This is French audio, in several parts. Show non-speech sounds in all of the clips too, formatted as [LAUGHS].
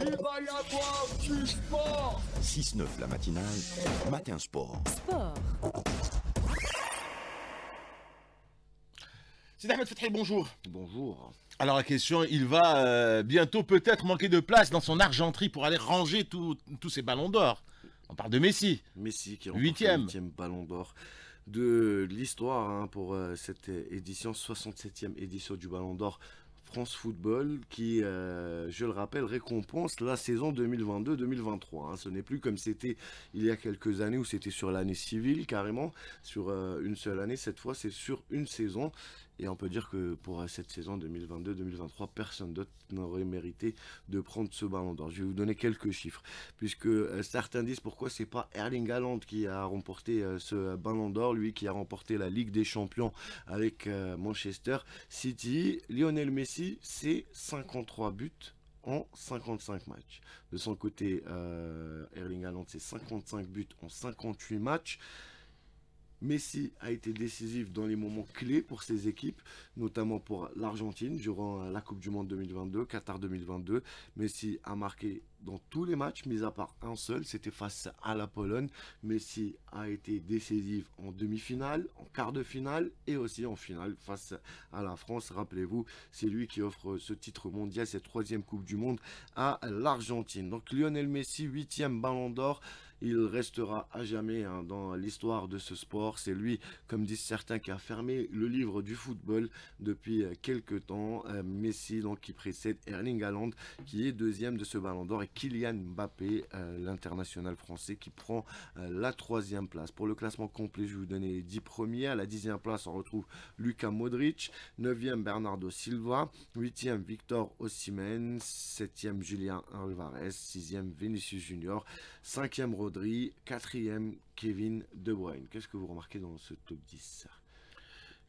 Il va avoir sport 6-9 la matinale, matin sport. Sport. C'est Ahmed Fetri, bonjour. Bonjour. Alors la question, il va euh, bientôt peut-être manquer de place dans son argenterie pour aller ranger tous ses ballons d'or. On parle de Messi. Messi qui est le 8e ballon d'or de l'histoire hein, pour euh, cette édition, 67e édition du Ballon d'Or France Football qui, euh, je le rappelle, récompense la saison 2022-2023. Hein. Ce n'est plus comme c'était il y a quelques années où c'était sur l'année civile carrément, sur euh, une seule année. Cette fois, c'est sur une saison. Et on peut dire que pour euh, cette saison 2022-2023, personne d'autre n'aurait mérité de prendre ce ballon d'or. Je vais vous donner quelques chiffres, puisque certains disent pourquoi c'est pas Erling Haaland qui a remporté ce ballon d'or, lui qui a remporté la Ligue des Champions avec Manchester City, Lionel Messi c'est 53 buts en 55 matchs. De son côté, euh, Erling Haaland, c'est 55 buts en 58 matchs. Messi a été décisif dans les moments clés pour ses équipes, notamment pour l'Argentine durant euh, la Coupe du Monde 2022, Qatar 2022. Messi a marqué dans tous les matchs, mis à part un seul, c'était face à la Pologne. Messi a été décisif en demi-finale, en quart de finale et aussi en finale face à la France. Rappelez-vous, c'est lui qui offre ce titre mondial, cette troisième Coupe du Monde à l'Argentine. Donc Lionel Messi, huitième ballon d'or il restera à jamais hein, dans l'histoire de ce sport. C'est lui, comme disent certains, qui a fermé le livre du football depuis euh, quelques temps. Euh, Messi, donc, qui précède Erling Haaland, qui est deuxième de ce ballon d'or, et Kylian Mbappé, euh, l'international français, qui prend la troisième place. Pour le classement complet, je vais vous donner les dix premiers. À la dixième place, on retrouve Lucas Modric, neuvième Bernardo Silva, huitième Victor Osimhen, septième Julien Alvarez, sixième e Vinicius Junior, cinquième quatrième Kevin De Bruyne. Qu'est-ce que vous remarquez dans ce top 10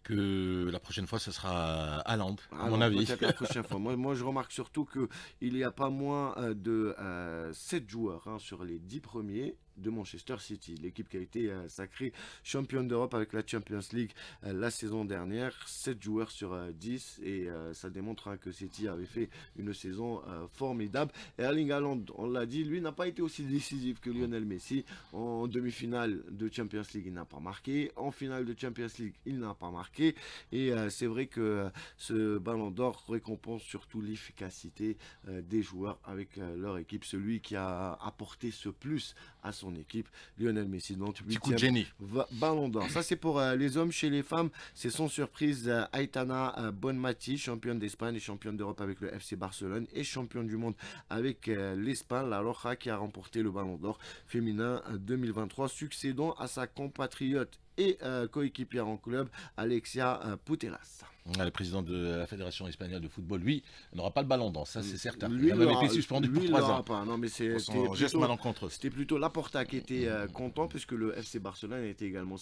que la prochaine fois, ce sera à à, à mon avis. [LAUGHS] Moi, je remarque surtout que il n'y a pas moins euh, de euh, sept 7 joueurs hein, sur les 10 premiers de Manchester City. L'équipe qui a été euh, sacrée championne d'Europe avec la Champions League euh, la saison dernière, 7 joueurs sur 10 euh, et ça démontre hein, que City avait fait une saison formidable. Erling Haaland, on l'a dit, lui n'a pas été aussi décisif que Lionel Messi. En demi-finale de Champions League, il n'a pas marqué. En finale de Champions League, il n'a pas marqué. Et c'est vrai que ce ballon d'or récompense surtout l'efficacité des joueurs avec leur équipe. Celui qui a apporté ce plus à son équipe. Lionel Messi, donc coup de Ballon d'or. Ça, c'est pour euh, les hommes. Chez les femmes, c'est sans surprise euh, Aitana euh, Bonmati, championne d'Espagne et championne d'Europe avec le FC Barcelone et championne du monde avec l'Espagne, la Loja, qui a remporté le Ballon d'or féminin 2023, succédant à sa compatriote et euh, coéquipière en club, Alexia euh, Putelas. Ah, le président de la Fédération espagnole de football, lui, n'aura pas le ballon dans, ça c'est certain. Lui, il avait été suspendu pour trois ans. Non, mais C'était plutôt Laporta qui était euh, content puisque le FC Barcelone était également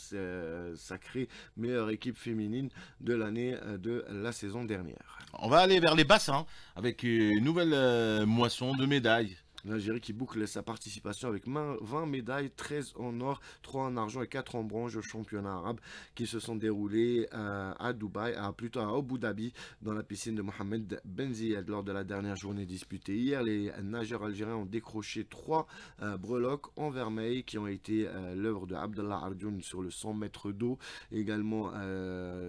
sacré meilleure équipe féminine de l'année de la saison dernière. On va aller vers les bassins hein, avec une nouvelle moisson de médailles. L'Algérie qui boucle sa participation avec 20 médailles, 13 en or, 3 en argent et 4 en bronze au championnat arabe qui se sont déroulés euh, à Dubaï, plutôt à Abu Dhabi, dans la piscine de Mohamed Ben Lors de la dernière journée disputée hier, les nageurs algériens ont décroché 3 euh, breloques en vermeil qui ont été euh, l'œuvre de Abdallah Ardoun sur le 100 mètres d'eau, également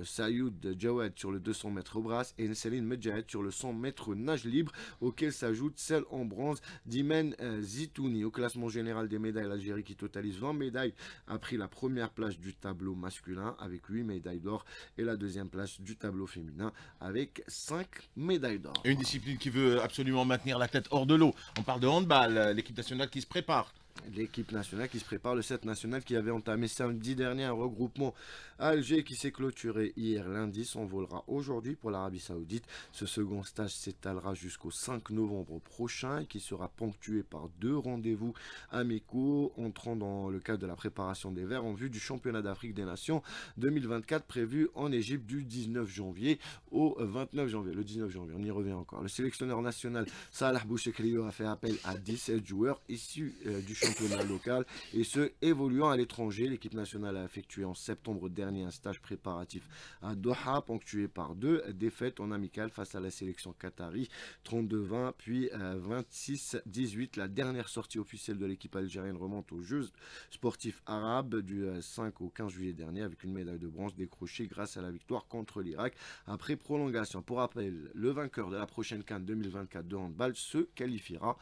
Sayoud sur le 200 mètres brasse et Selim Medjahed sur le 100 mètres nage libre, auquel s'ajoute celle en bronze Imen euh, Zitouni au classement général des médailles. L'Algérie qui totalise 20 médailles a pris la première place du tableau masculin avec 8 médailles d'or et la deuxième place du tableau féminin avec 5 médailles d'or. Une discipline qui veut absolument maintenir la tête hors de l'eau. On parle de handball, l'équipe nationale qui se prépare l'équipe nationale qui se prépare, le 7 national qui avait entamé samedi dernier un regroupement à Alger qui s'est clôturé hier lundi, s'envolera aujourd'hui pour l'Arabie Saoudite. Ce second stage s'étalera jusqu'au 5 novembre prochain et qui sera ponctué par deux rendez-vous amicaux entrant dans le cadre de la préparation des Verts en vue du championnat d'Afrique des Nations 2024 prévu en Égypte du 19 janvier au 29 janvier. Le 19 janvier, on y revient encore. Le sélectionneur national Salah Bouchekrio a fait appel à 17 joueurs issus euh, du championnat local et ce évoluant à l'étranger. L'équipe nationale a effectué en septembre dernier un stage préparatif à Doha, ponctué par deux défaites en amical face à la sélection qatari 32-20 puis 26-18. Euh, la dernière sortie officielle de l'équipe algérienne remonte aux Jeux sportifs arabes du 5 euh, au 15 juillet dernier avec une médaille de bronze décrochée grâce à la victoire contre l'Irak après prolongation. Pour rappel, le vainqueur de la prochaine quinte 2024 de handball se qualifiera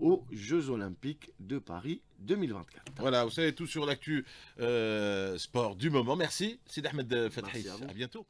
aux Jeux Olympiques de Paris 2024. Voilà, vous savez tout sur l'actu euh, sport du moment. Merci, c'est Ahmed euh, Fathi. A à bientôt.